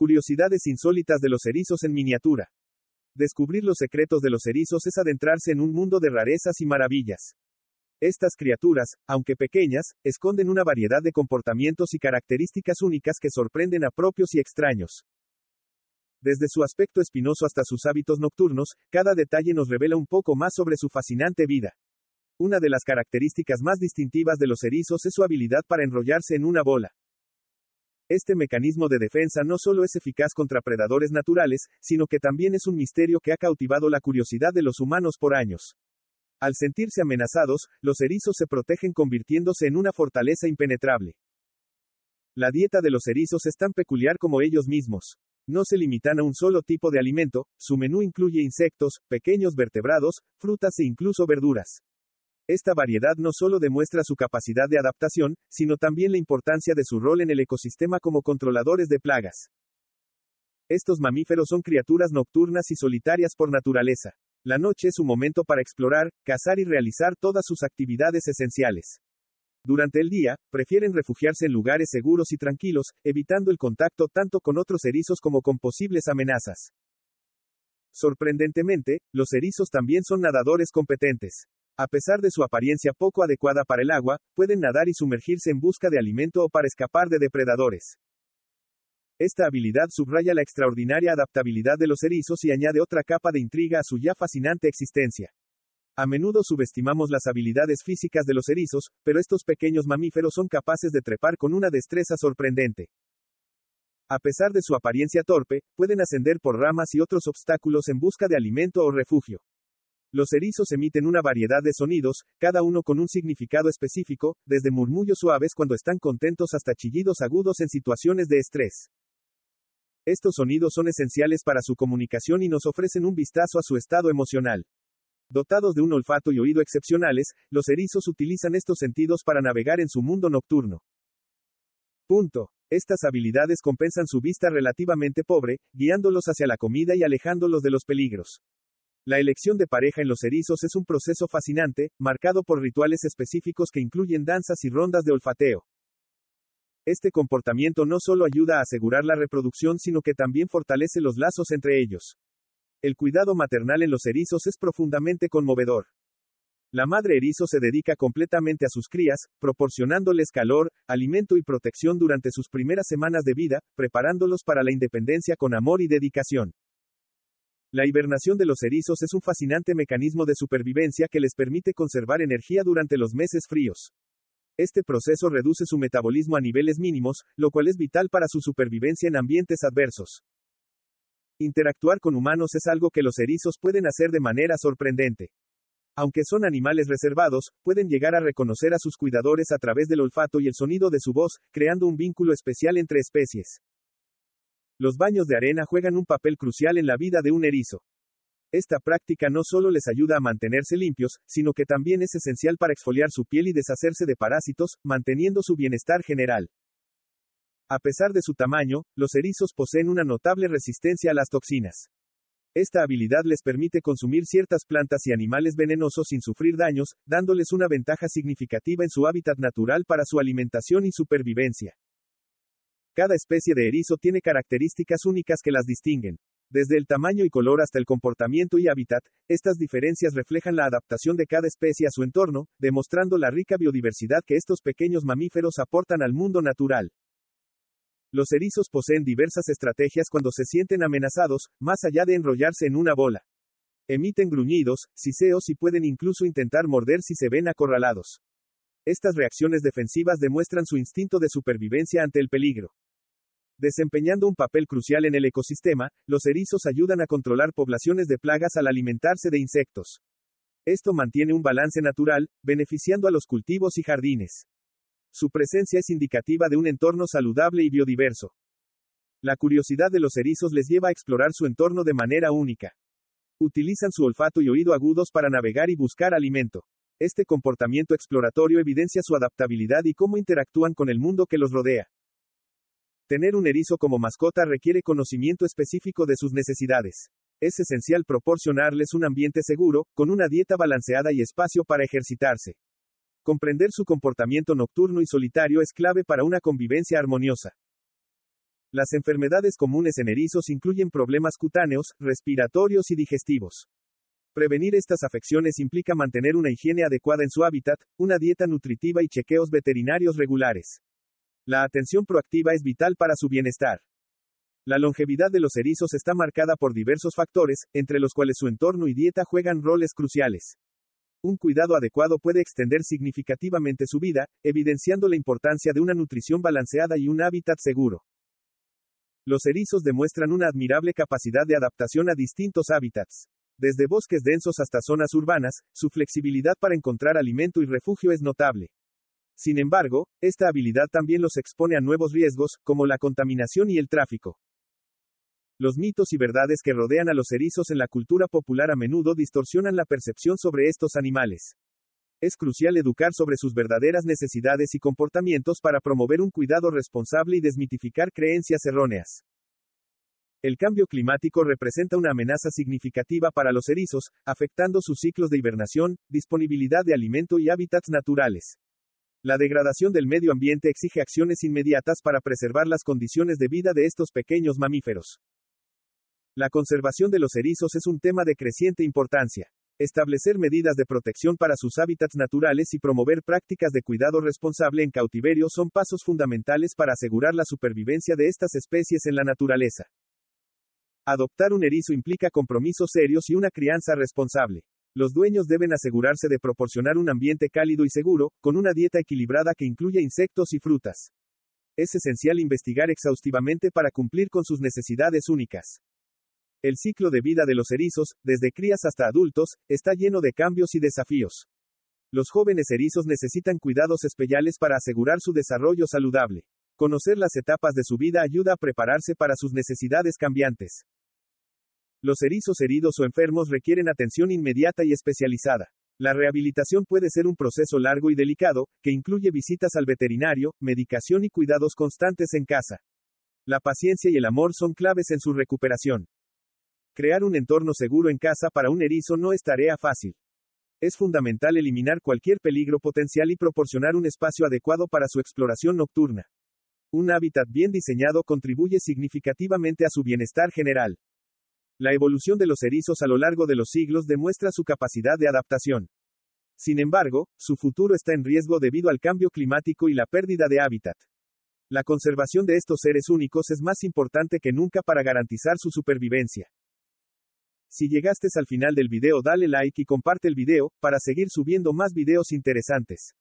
Curiosidades insólitas de los erizos en miniatura. Descubrir los secretos de los erizos es adentrarse en un mundo de rarezas y maravillas. Estas criaturas, aunque pequeñas, esconden una variedad de comportamientos y características únicas que sorprenden a propios y extraños. Desde su aspecto espinoso hasta sus hábitos nocturnos, cada detalle nos revela un poco más sobre su fascinante vida. Una de las características más distintivas de los erizos es su habilidad para enrollarse en una bola. Este mecanismo de defensa no solo es eficaz contra predadores naturales, sino que también es un misterio que ha cautivado la curiosidad de los humanos por años. Al sentirse amenazados, los erizos se protegen convirtiéndose en una fortaleza impenetrable. La dieta de los erizos es tan peculiar como ellos mismos. No se limitan a un solo tipo de alimento, su menú incluye insectos, pequeños vertebrados, frutas e incluso verduras. Esta variedad no solo demuestra su capacidad de adaptación, sino también la importancia de su rol en el ecosistema como controladores de plagas. Estos mamíferos son criaturas nocturnas y solitarias por naturaleza. La noche es su momento para explorar, cazar y realizar todas sus actividades esenciales. Durante el día, prefieren refugiarse en lugares seguros y tranquilos, evitando el contacto tanto con otros erizos como con posibles amenazas. Sorprendentemente, los erizos también son nadadores competentes. A pesar de su apariencia poco adecuada para el agua, pueden nadar y sumergirse en busca de alimento o para escapar de depredadores. Esta habilidad subraya la extraordinaria adaptabilidad de los erizos y añade otra capa de intriga a su ya fascinante existencia. A menudo subestimamos las habilidades físicas de los erizos, pero estos pequeños mamíferos son capaces de trepar con una destreza sorprendente. A pesar de su apariencia torpe, pueden ascender por ramas y otros obstáculos en busca de alimento o refugio. Los erizos emiten una variedad de sonidos, cada uno con un significado específico, desde murmullos suaves cuando están contentos hasta chillidos agudos en situaciones de estrés. Estos sonidos son esenciales para su comunicación y nos ofrecen un vistazo a su estado emocional. Dotados de un olfato y oído excepcionales, los erizos utilizan estos sentidos para navegar en su mundo nocturno. Punto. Estas habilidades compensan su vista relativamente pobre, guiándolos hacia la comida y alejándolos de los peligros. La elección de pareja en los erizos es un proceso fascinante, marcado por rituales específicos que incluyen danzas y rondas de olfateo. Este comportamiento no solo ayuda a asegurar la reproducción, sino que también fortalece los lazos entre ellos. El cuidado maternal en los erizos es profundamente conmovedor. La madre erizo se dedica completamente a sus crías, proporcionándoles calor, alimento y protección durante sus primeras semanas de vida, preparándolos para la independencia con amor y dedicación. La hibernación de los erizos es un fascinante mecanismo de supervivencia que les permite conservar energía durante los meses fríos. Este proceso reduce su metabolismo a niveles mínimos, lo cual es vital para su supervivencia en ambientes adversos. Interactuar con humanos es algo que los erizos pueden hacer de manera sorprendente. Aunque son animales reservados, pueden llegar a reconocer a sus cuidadores a través del olfato y el sonido de su voz, creando un vínculo especial entre especies. Los baños de arena juegan un papel crucial en la vida de un erizo. Esta práctica no solo les ayuda a mantenerse limpios, sino que también es esencial para exfoliar su piel y deshacerse de parásitos, manteniendo su bienestar general. A pesar de su tamaño, los erizos poseen una notable resistencia a las toxinas. Esta habilidad les permite consumir ciertas plantas y animales venenosos sin sufrir daños, dándoles una ventaja significativa en su hábitat natural para su alimentación y supervivencia. Cada especie de erizo tiene características únicas que las distinguen. Desde el tamaño y color hasta el comportamiento y hábitat, estas diferencias reflejan la adaptación de cada especie a su entorno, demostrando la rica biodiversidad que estos pequeños mamíferos aportan al mundo natural. Los erizos poseen diversas estrategias cuando se sienten amenazados, más allá de enrollarse en una bola. Emiten gruñidos, siseos y pueden incluso intentar morder si se ven acorralados. Estas reacciones defensivas demuestran su instinto de supervivencia ante el peligro. Desempeñando un papel crucial en el ecosistema, los erizos ayudan a controlar poblaciones de plagas al alimentarse de insectos. Esto mantiene un balance natural, beneficiando a los cultivos y jardines. Su presencia es indicativa de un entorno saludable y biodiverso. La curiosidad de los erizos les lleva a explorar su entorno de manera única. Utilizan su olfato y oído agudos para navegar y buscar alimento. Este comportamiento exploratorio evidencia su adaptabilidad y cómo interactúan con el mundo que los rodea. Tener un erizo como mascota requiere conocimiento específico de sus necesidades. Es esencial proporcionarles un ambiente seguro, con una dieta balanceada y espacio para ejercitarse. Comprender su comportamiento nocturno y solitario es clave para una convivencia armoniosa. Las enfermedades comunes en erizos incluyen problemas cutáneos, respiratorios y digestivos. Prevenir estas afecciones implica mantener una higiene adecuada en su hábitat, una dieta nutritiva y chequeos veterinarios regulares. La atención proactiva es vital para su bienestar. La longevidad de los erizos está marcada por diversos factores, entre los cuales su entorno y dieta juegan roles cruciales. Un cuidado adecuado puede extender significativamente su vida, evidenciando la importancia de una nutrición balanceada y un hábitat seguro. Los erizos demuestran una admirable capacidad de adaptación a distintos hábitats. Desde bosques densos hasta zonas urbanas, su flexibilidad para encontrar alimento y refugio es notable. Sin embargo, esta habilidad también los expone a nuevos riesgos, como la contaminación y el tráfico. Los mitos y verdades que rodean a los erizos en la cultura popular a menudo distorsionan la percepción sobre estos animales. Es crucial educar sobre sus verdaderas necesidades y comportamientos para promover un cuidado responsable y desmitificar creencias erróneas. El cambio climático representa una amenaza significativa para los erizos, afectando sus ciclos de hibernación, disponibilidad de alimento y hábitats naturales. La degradación del medio ambiente exige acciones inmediatas para preservar las condiciones de vida de estos pequeños mamíferos. La conservación de los erizos es un tema de creciente importancia. Establecer medidas de protección para sus hábitats naturales y promover prácticas de cuidado responsable en cautiverio son pasos fundamentales para asegurar la supervivencia de estas especies en la naturaleza. Adoptar un erizo implica compromisos serios y una crianza responsable. Los dueños deben asegurarse de proporcionar un ambiente cálido y seguro, con una dieta equilibrada que incluya insectos y frutas. Es esencial investigar exhaustivamente para cumplir con sus necesidades únicas. El ciclo de vida de los erizos, desde crías hasta adultos, está lleno de cambios y desafíos. Los jóvenes erizos necesitan cuidados especiales para asegurar su desarrollo saludable. Conocer las etapas de su vida ayuda a prepararse para sus necesidades cambiantes. Los erizos heridos o enfermos requieren atención inmediata y especializada. La rehabilitación puede ser un proceso largo y delicado, que incluye visitas al veterinario, medicación y cuidados constantes en casa. La paciencia y el amor son claves en su recuperación. Crear un entorno seguro en casa para un erizo no es tarea fácil. Es fundamental eliminar cualquier peligro potencial y proporcionar un espacio adecuado para su exploración nocturna. Un hábitat bien diseñado contribuye significativamente a su bienestar general. La evolución de los erizos a lo largo de los siglos demuestra su capacidad de adaptación. Sin embargo, su futuro está en riesgo debido al cambio climático y la pérdida de hábitat. La conservación de estos seres únicos es más importante que nunca para garantizar su supervivencia. Si llegaste al final del video dale like y comparte el video, para seguir subiendo más videos interesantes.